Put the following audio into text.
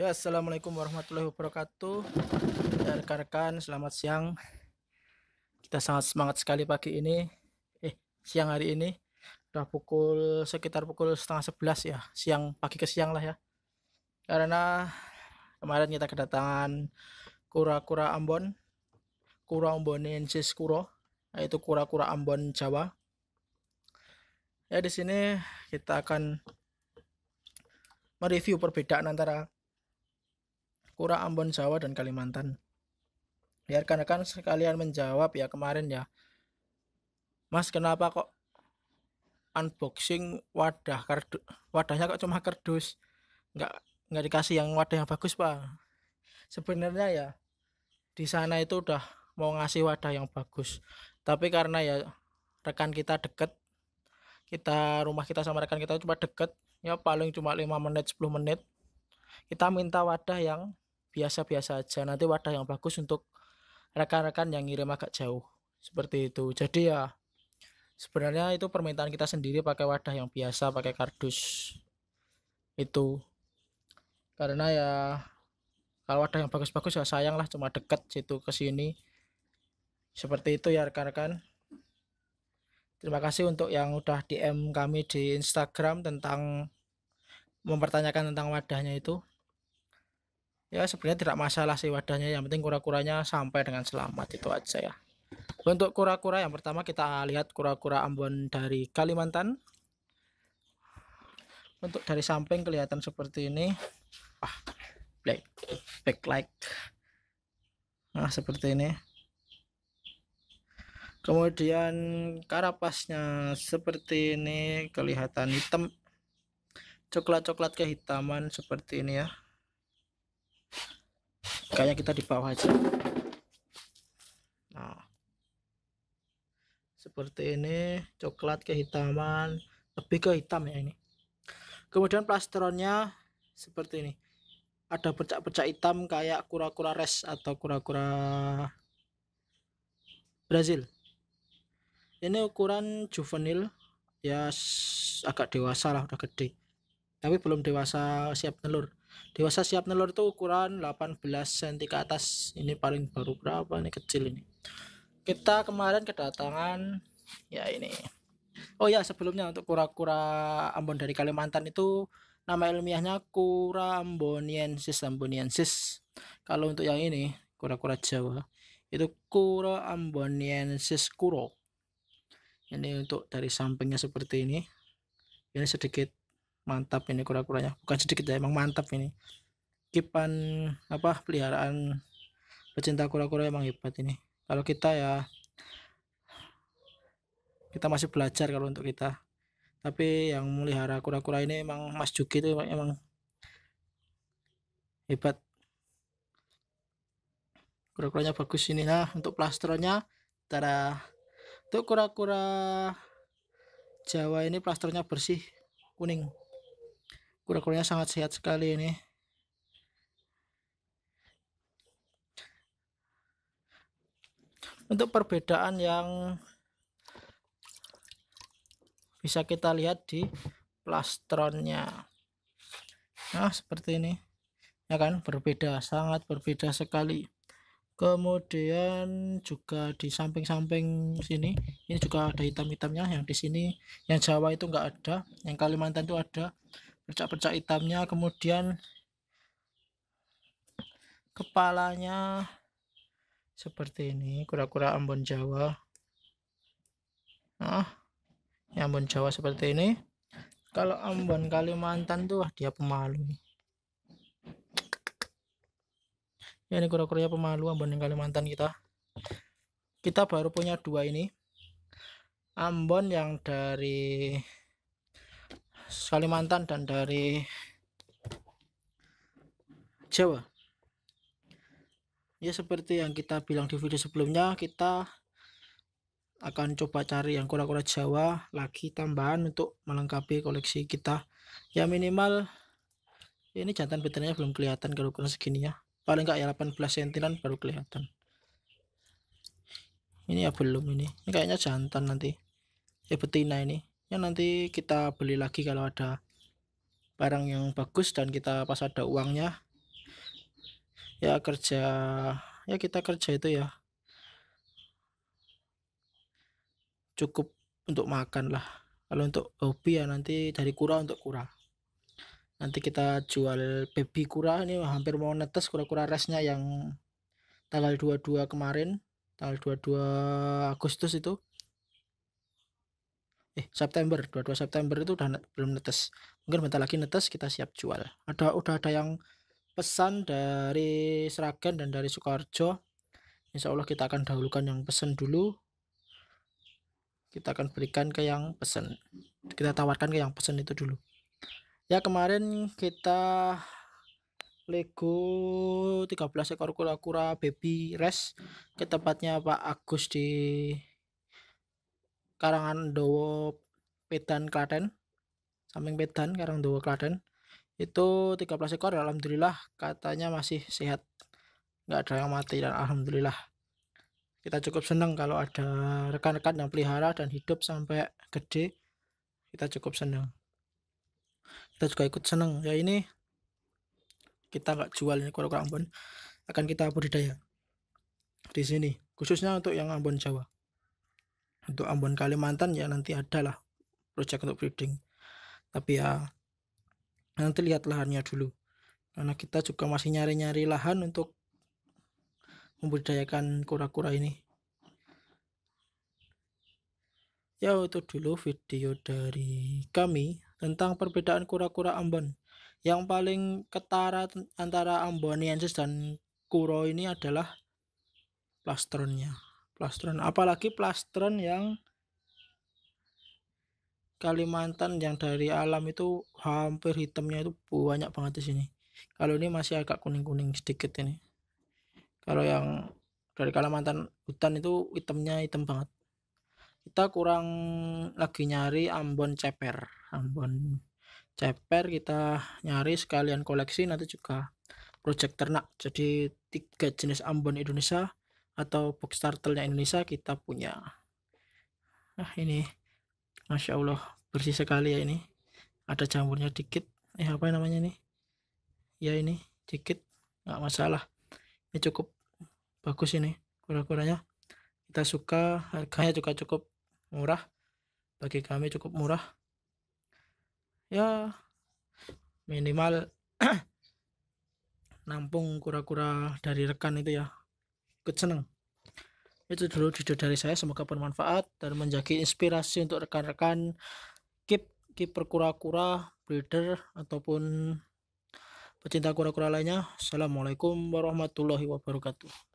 Ya, assalamualaikum warahmatullahi wabarakatuh. Ya, rekan-rekan, selamat siang. Kita sangat semangat sekali pagi ini. Eh, siang hari ini udah pukul sekitar pukul setengah sebelas ya, siang pagi ke siang lah ya. Karena kemarin kita kedatangan kura-kura Ambon, kura Ambonensis kuro, yaitu kura-kura Ambon Jawa. Ya, di sini kita akan mereview perbedaan antara Kura Ambon Jawa dan Kalimantan Biarkan ya, rekan sekalian menjawab ya kemarin ya Mas kenapa kok unboxing wadah kardu? wadahnya kok cuma kardus nggak nggak dikasih yang wadah yang bagus pak sebenarnya ya di sana itu udah mau ngasih wadah yang bagus tapi karena ya rekan kita deket kita rumah kita sama rekan kita cuma deket ya paling cuma 5 menit 10 menit kita minta wadah yang biasa-biasa aja nanti wadah yang bagus untuk rekan-rekan yang ngirim agak jauh seperti itu jadi ya sebenarnya itu permintaan kita sendiri pakai wadah yang biasa pakai kardus itu karena ya kalau wadah yang bagus-bagus ya sayang lah cuma deket situ ke sini seperti itu ya rekan-rekan terima kasih untuk yang udah DM kami di Instagram tentang mempertanyakan tentang wadahnya itu ya sebenarnya tidak masalah sih wadahnya yang penting kura-kuranya sampai dengan selamat itu aja ya untuk kura-kura yang pertama kita lihat kura-kura Ambon dari Kalimantan untuk dari samping kelihatan seperti ini ah black backlight nah seperti ini kemudian karapasnya seperti ini kelihatan hitam coklat-coklat kehitaman seperti ini ya kayak kita di bawah aja nah seperti ini coklat kehitaman lebih ke hitam ya ini kemudian plastronnya seperti ini ada pecah-pecah hitam kayak kura-kura res atau kura-kura Brazil ini ukuran juvenil ya agak dewasa lah udah gede tapi belum dewasa siap telur dewasa siap nelur itu ukuran 18 cm ke atas ini paling baru berapa nih kecil ini kita kemarin kedatangan ya ini oh ya sebelumnya untuk kura-kura Ambon dari Kalimantan itu nama ilmiahnya kura amboniensis amboniensis kalau untuk yang ini kura-kura Jawa itu kura amboniensis kuro ini untuk dari sampingnya seperti ini ini sedikit mantap ini kura-kuranya bukan sedikit ya emang mantap ini kipan apa peliharaan pecinta kura-kura emang hebat ini kalau kita ya kita masih belajar kalau untuk kita tapi yang melihara kura-kura ini emang Mas Juki itu emang, hebat kura-kuranya bagus ini lah untuk plasternya cara untuk kura-kura Jawa ini plasternya bersih kuning Kura-kuranya sangat sehat sekali ini untuk perbedaan yang bisa kita lihat di plastronnya nah seperti ini ya kan berbeda sangat berbeda sekali kemudian juga di samping-samping sini ini juga ada hitam-hitamnya yang di sini yang Jawa itu enggak ada yang Kalimantan itu ada Pecah-pecah hitamnya kemudian kepalanya seperti ini kura-kura Ambon Jawa nah ya Ambon Jawa seperti ini kalau Ambon Kalimantan tuh dia pemalu ya ini kura kura pemalu Ambon yang Kalimantan kita kita baru punya dua ini Ambon yang dari Kalimantan dan dari Jawa ya seperti yang kita bilang di video sebelumnya kita akan coba cari yang kura-kura Jawa lagi tambahan untuk melengkapi koleksi kita ya minimal ini jantan betinanya belum kelihatan kalau ukuran segini ya paling enggak ya 18 sentilan baru kelihatan ini ya belum ini ini kayaknya jantan nanti ya betina ini ya nanti kita beli lagi kalau ada barang yang bagus dan kita pas ada uangnya ya kerja ya kita kerja itu ya cukup untuk makan lah kalau untuk hobi ya nanti dari kura untuk kura nanti kita jual baby kura ini hampir mau netes kura-kura resnya yang tanggal 22 kemarin tanggal 22 Agustus itu eh September 22 September itu udah belum netes mungkin bentar lagi netes kita siap jual ada udah ada yang pesan dari Seragen dan dari Sukoharjo Insya Allah kita akan dahulukan yang pesan dulu kita akan berikan ke yang pesan kita tawarkan ke yang pesan itu dulu ya kemarin kita Lego 13 ekor kura-kura baby res ke tempatnya Pak Agus di Karangan Dowo Pedan Klaten samping Pedan Karang Dowo Klaten itu 13 ekor alhamdulillah katanya masih sehat nggak ada yang mati dan alhamdulillah kita cukup senang kalau ada rekan-rekan yang pelihara dan hidup sampai gede kita cukup senang kita juga ikut senang ya ini kita nggak jual ini kalau Ambon akan kita budidaya di sini khususnya untuk yang Ambon Jawa untuk Ambon Kalimantan ya nanti ada lah project untuk breeding tapi ya nanti lihat lahannya dulu karena kita juga masih nyari-nyari lahan untuk membudidayakan kura-kura ini ya itu dulu video dari kami tentang perbedaan kura-kura Ambon yang paling ketara antara Amboniensis dan Kuro ini adalah plastronnya plastron apalagi plastron yang Kalimantan yang dari alam itu hampir hitamnya itu banyak banget di sini. Kalau ini masih agak kuning-kuning sedikit ini. Kalau yang dari Kalimantan hutan itu hitamnya hitam banget. Kita kurang lagi nyari Ambon ceper. Ambon ceper kita nyari sekalian koleksi nanti juga project ternak. Jadi tiga jenis Ambon Indonesia atau box turtle-nya Indonesia kita punya. Nah, ini Masya Allah bersih sekali ya ini. Ada jamurnya dikit. Eh apa namanya ini? Ya ini dikit, nggak masalah. Ini cukup bagus ini kura-kuranya. Kita suka, harganya juga cukup murah. Bagi kami cukup murah. Ya minimal nampung kura-kura dari rekan itu ya ikut senang itu dulu video dari saya semoga bermanfaat dan menjadi inspirasi untuk rekan-rekan keep keep kura-kura breeder ataupun pecinta kura-kura lainnya assalamualaikum warahmatullahi wabarakatuh